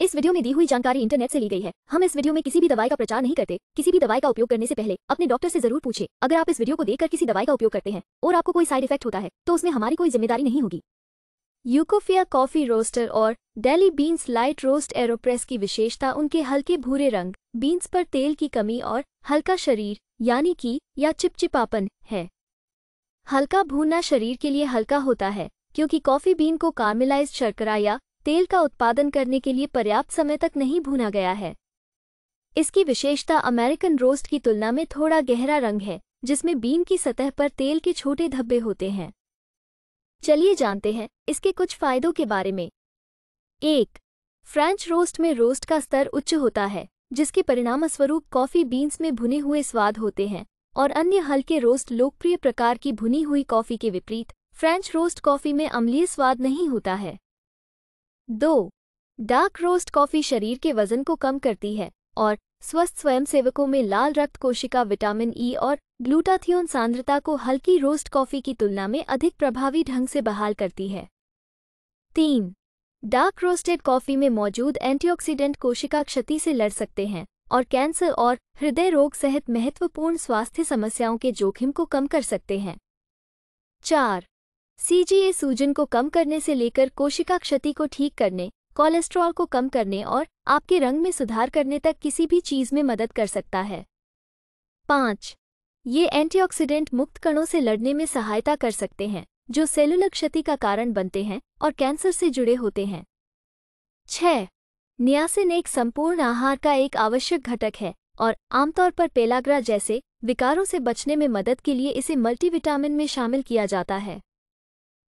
इस वीडियो में दी हुई जानकारी इंटरनेट से ली गई है हम इस वीडियो में किसी भी दवाई का प्रचार नहीं करते किसी भी दवाई का उपयोग करने से पहले अपने डॉक्टर से जरूर पूछे अगर आप इस वीडियो को देखकर किसी दवाई का उपयोग करते हैं और आपको कोई साइड इफेक्ट होता है तो उसमें हमारी कोई जिम्मेदारी नहीं होगी यूकोफिया कॉफी रोस्टर और daily beans light roast AeroPress की विशेषता उनके हल्के भूरे रंग बीन्स पर तेल की कमी और हल्का शरीर यानी कि या चिपचिपापन है हल्का भूनना शरीर के लिए हल्का होता है क्योंकि कॉफी बीन को कार्मेलाइज शर्करा या तेल का उत्पादन करने के लिए पर्याप्त समय तक नहीं भूना गया है इसकी विशेषता अमेरिकन रोस्ट की तुलना में थोड़ा गहरा रंग है जिसमें बीन की सतह पर तेल के छोटे धब्बे होते हैं चलिए जानते हैं इसके कुछ फायदों के बारे में एक फ्रेंच रोस्ट में रोस्ट का स्तर उच्च होता है जिसके परिणामस्वरूप कॉफ़ी बीन्स में भुने हुए स्वाद होते हैं और अन्य हल्के रोस्ट लोकप्रिय प्रकार की भुनी हुई कॉफ़ी के विपरीत फ्रेंच रोस्ट कॉफ़ी में अम्लीय स्वाद नहीं होता है दो डार्क रोस्ट कॉफ़ी शरीर के वजन को कम करती है और स्वस्थ स्वयंसेवकों में लाल रक्त कोशिका विटामिन ई e और ग्लूटाथियोन सांद्रता को हल्की रोस्ट कॉफ़ी की तुलना में अधिक प्रभावी ढंग से बहाल करती है तीन डार्क रोस्टेड कॉफ़ी में मौजूद एंटीऑक्सीडेंट कोशिका क्षति से लड़ सकते हैं और कैंसर और हृदय रोग सहित महत्वपूर्ण स्वास्थ्य समस्याओं के जोखिम को कम कर सकते हैं चार सीजीए सूजन को कम करने से लेकर कोशिका क्षति को ठीक करने कोलेस्ट्रॉल को कम करने और आपके रंग में सुधार करने तक किसी भी चीज़ में मदद कर सकता है पाँच ये एंटीऑक्सीडेंट मुक्त कणों से लड़ने में सहायता कर सकते हैं जो सेलुलर क्षति का कारण बनते हैं और कैंसर से जुड़े होते हैं छ नियासिन एक संपूर्ण आहार का एक आवश्यक घटक है और आमतौर पर पेलाग्रा जैसे विकारों से बचने में मदद के लिए इसे मल्टीविटामिन में शामिल किया जाता है